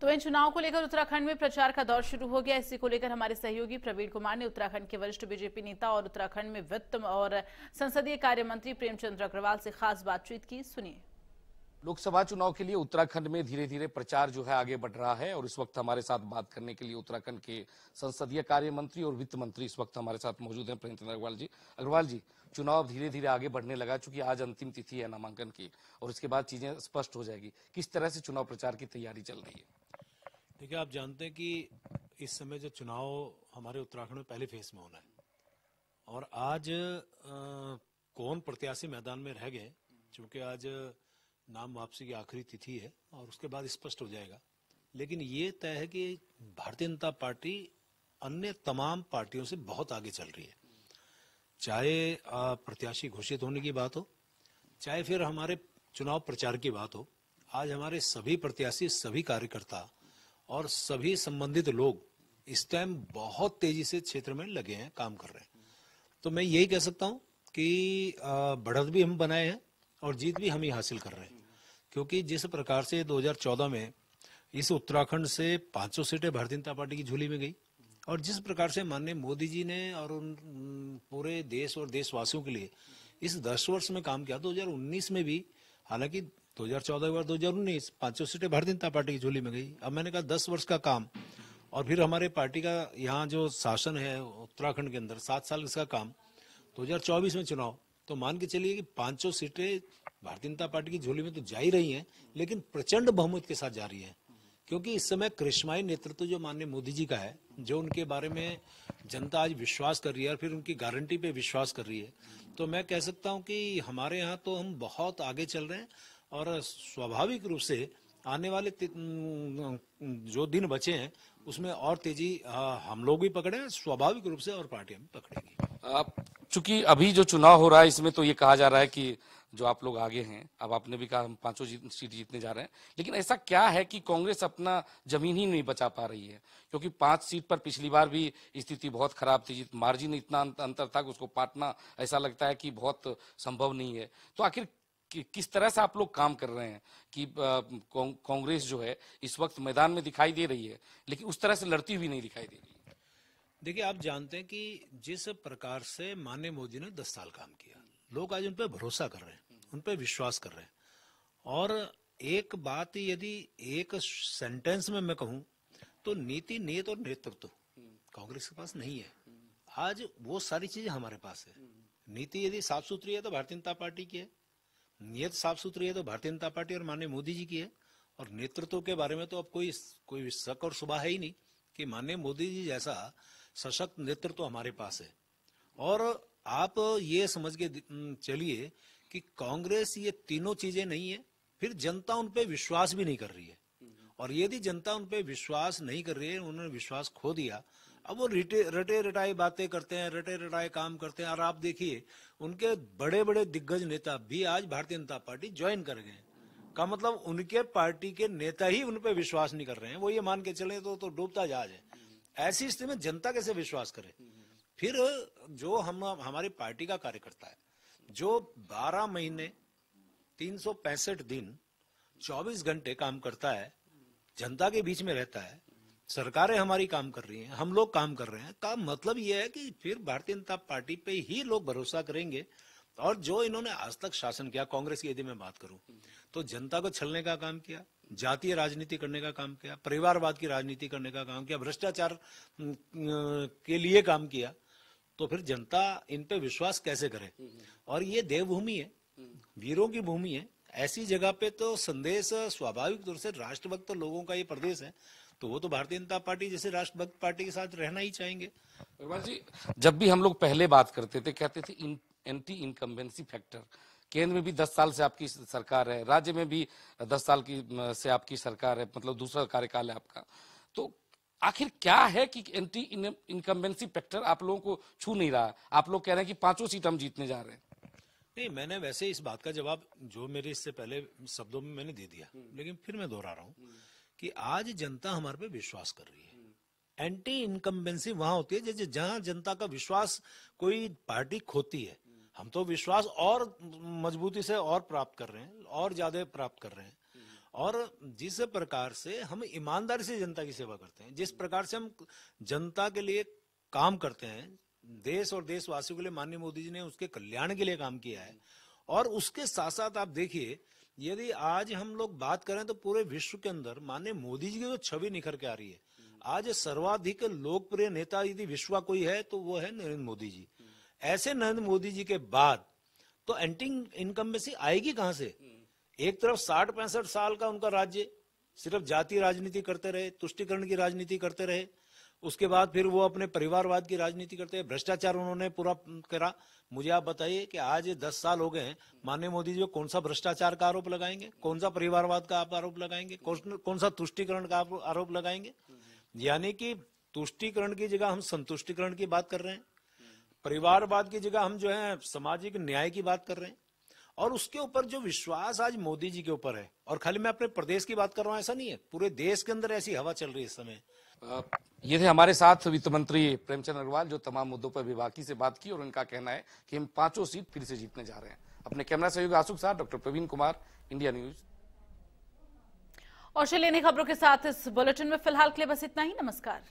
तो इन चुनाव को लेकर उत्तराखंड में प्रचार का दौर शुरू हो गया इसी को लेकर हमारे सहयोगी प्रवीण कुमार ने उत्तराखंड के वरिष्ठ बीजेपी नेता और उत्तराखंड में वित्त और संसदीय कार्य मंत्री प्रेमचंद्र अग्रवाल से खास बातचीत की सुनिए लोकसभा चुनाव के लिए उत्तराखंड में धीरे धीरे प्रचार जो है आगे बढ़ रहा है और इस वक्त हमारे साथ बात करने के लिए उत्तराखंड के संसदीय कार्य मंत्री और वित्त मंत्री इस वक्त हमारे साथ मौजूद हैं प्रेमचंद अग्रवाल जी अग्रवाल जी चुनाव धीरे धीरे आगे बढ़ने लगा चूंकि आज अंतिम तिथि है नामांकन की और इसके बाद चीजें स्पष्ट हो जाएगी किस तरह से चुनाव प्रचार की तैयारी चल रही है देखिए आप जानते हैं कि इस समय जो चुनाव हमारे उत्तराखंड में पहले फेज में होना है और आज आ, कौन प्रत्याशी मैदान में रह गए चूंकि आज नाम वापसी की आखिरी तिथि है और उसके बाद स्पष्ट हो जाएगा लेकिन ये तय है कि भारतीय जनता पार्टी अन्य तमाम पार्टियों से बहुत आगे चल रही है चाहे प्रत्याशी घोषित होने की बात हो चाहे फिर हमारे चुनाव प्रचार की बात हो आज हमारे सभी प्रत्याशी सभी कार्यकर्ता और सभी संबंधित लोग इस टाइम बहुत तेजी से क्षेत्र में लगे हैं काम कर रहे हैं तो मैं यही कह सकता हूं कि बढ़त भी हम बनाए हैं और जीत भी हम ही हासिल कर रहे हैं क्योंकि जिस प्रकार से 2014 में इस उत्तराखंड से पांचों सीटें भारतीय जनता पार्टी की झूली में गई और जिस प्रकार से माननीय मोदी जी ने और उन पूरे देश और देशवासियों के लिए इस दस वर्ष में काम किया 2019 में भी हालांकि दो हजार चौदह के बाद उन्नीस पांचों सीटें भारतीय जनता पार्टी की झोली में गई अब मैंने कहा दस वर्ष का काम और फिर हमारे पार्टी का यहाँ जो शासन है उत्तराखंड के अंदर सात साल इसका काम दो हजार चौबीस में चुनाव तो मान के चलिए कि पांचों सीटें भारतीय जनता पार्टी की झोली में तो जा ही रही है लेकिन प्रचंड बहुमत के साथ जा रही है क्योंकि इस समय कृष्णाई नेतृत्व जो माननीय मोदी जी का है जो उनके बारे में जनता आज विश्वास कर रही है और फिर उनकी गारंटी पे विश्वास कर रही है तो मैं कह सकता हूं कि हमारे यहाँ तो हम बहुत आगे चल रहे हैं और स्वाभाविक रूप से आने वाले जो दिन बचे हैं उसमें और तेजी हम लोग भी पकड़े स्वाभाविक रूप से और पार्टियां भी पकड़ेगी आप चूंकि अभी जो चुनाव हो रहा है इसमें तो ये कहा जा रहा है कि जो आप लोग आगे हैं अब आपने भी कहा हम पांचों जीत, सीट जीतने जा रहे हैं लेकिन ऐसा क्या है कि कांग्रेस अपना जमीन ही नहीं बचा पा रही है क्योंकि पांच सीट पर पिछली बार भी स्थिति बहुत खराब थी मार्जिन इतना अंतर था कि उसको पाटना ऐसा लगता है कि बहुत संभव नहीं है तो आखिर कि, किस तरह से आप लोग काम कर रहे हैं कि कांग्रेस जो है इस वक्त मैदान में दिखाई दे रही है लेकिन उस तरह से लड़ती हुई नहीं दिखाई दे रही देखिए आप जानते हैं कि जिस प्रकार से माननीय मोदी ने दस साल काम किया लोग आज उन पर भरोसा कर रहे हैं उन पर विश्वास कर रहे हैं और एक बात यदि एक सेंटेंस में मैं कहूं तो नीति नेत और नेतृत्व कांग्रेस के पास नहीं है आज वो सारी चीजें हमारे पास है नीति यदि साफ सुथरी है तो भारतीय जनता पार्टी की है नियत साफ सुथरी है तो भारतीय जनता पार्टी और माननीय मोदी जी की है और नेतृत्व के बारे में तो अब कोई कोई शक और सुबह है ही नहीं कि माननीय मोदी जी जैसा सशक्त नेतृत्व हमारे पास है और आप ये समझ के चलिए कि कांग्रेस ये तीनों चीजें नहीं है फिर जनता उनपे विश्वास भी नहीं कर रही है और यदि जनता उनपे विश्वास नहीं कर रही है उन्होंने विश्वास खो दिया अब वो रिटे रटे रटाई बातें करते हैं रटे रटाए काम करते हैं और आप देखिए उनके बड़े बड़े दिग्गज नेता भी आज भारतीय जनता पार्टी ज्वाइन कर गए का मतलब उनके पार्टी के नेता ही उन पर विश्वास नहीं कर रहे हैं वो ये मान के चले तो, तो डूबता जहाज है ऐसी स्थिति में जनता कैसे विश्वास करे फिर जो हम हमारी पार्टी का कार्यकर्ता है जो 12 महीने तीन दिन 24 घंटे काम करता है जनता के बीच में रहता है सरकारें हमारी काम कर रही हैं हम लोग काम कर रहे हैं का तो मतलब यह है कि फिर भारतीय जनता पार्टी पे ही लोग भरोसा करेंगे और जो इन्होंने आज तक शासन किया कांग्रेस की यदि मैं बात करूं तो जनता को छलने का काम किया जातीय राजनीति करने का काम किया परिवारवाद की राजनीति करने का काम किया भ्रष्टाचार के लिए काम किया तो फिर जनता इन पे विश्वास कैसे करे और ये देवभूमि है वीरों की भूमि है ऐसी जगह पे तो संदेश स्वाभाविक तौर से राष्ट्रभक्त लोगों का ये प्रदेश है तो वो तो भारतीय जनता पार्टी जैसे राष्ट्रभक्त पार्टी के साथ रहना ही चाहेंगे जी जब भी हम लोग पहले बात करते थे कहते थे इन, एंटी इनकम्बेंसी फैक्टर केंद्र में भी दस साल से आपकी सरकार है राज्य में भी दस साल की से आपकी सरकार है मतलब दूसरा कार्यकाल है आपका तो आखिर क्या है कि एंटी इनकम्बेंसी फैक्टर आप लोगों को छू नहीं रहा आप लोग कह रहे हैं कि पांचों सीट हम जीतने जा रहे हैं नहीं मैंने वैसे इस बात का जवाब जो मेरे इससे पहले शब्दों में मैंने दे दिया लेकिन फिर मैं दोहरा रहा हूँ कि आज जनता हमारे पे विश्वास कर रही है एंटी इनकम्बेंसी वहां होती है जहां जनता का विश्वास कोई पार्टी खोती है हम तो विश्वास और मजबूती से और प्राप्त कर रहे हैं और ज्यादा प्राप्त कर रहे हैं और जिस प्रकार से हम ईमानदारी से जनता की सेवा करते हैं जिस प्रकार से हम जनता के लिए काम करते हैं देश और देशवासियों के लिए माननीय मोदी जी ने उसके कल्याण के लिए काम किया है और उसके साथ साथ आप देखिए यदि आज हम लोग बात करें तो पूरे विश्व के अंदर माने मोदी जी की तो छवि निखर के आ रही है आज सर्वाधिक लोकप्रिय नेता यदि विश्व का कोई है तो वो है नरेंद्र मोदी जी ऐसे नरेंद्र मोदी जी के बाद तो एंटिंग इनकम में से आएगी कहां से एक तरफ साठ पैंसठ साल का उनका राज्य सिर्फ जाति राजनीति करते रहे तुष्टिकरण की राजनीति करते रहे उसके बाद फिर वो अपने परिवारवाद की राजनीति करते हैं भ्रष्टाचार उन्होंने पूरा करा मुझे आप बताइए कि आज दस साल हो गए हैं माननीय मोदी जी कौन सा भ्रष्टाचार का आरोप लगाएंगे कौन सा परिवारवाद का आप आरोप लगाएंगे कौन, सा तुष्टिकरण का आरोप लगाएंगे यानी कि तुष्टिकरण की जगह हम संतुष्टिकरण की बात कर रहे हैं परिवारवाद की जगह हम जो है सामाजिक न्याय की बात कर रहे हैं और उसके ऊपर जो विश्वास आज मोदी जी के ऊपर है और खाली मैं अपने प्रदेश की बात कर रहा हूं ऐसा नहीं है पूरे देश के अंदर ऐसी हवा चल रही है इस समय ये थे हमारे साथ वित्त मंत्री प्रेमचंद अग्रवाल जो तमाम मुद्दों पर विभागी से बात की और उनका कहना है कि हम पांचों सीट फिर से जीतने जा रहे हैं अपने कैमरा सहयोग आसुक साहब doctor Praveen Kumar India news और चलिए खबरों के साथ इस बुलेटिन में फिलहाल के लिए बस इतना ही नमस्कार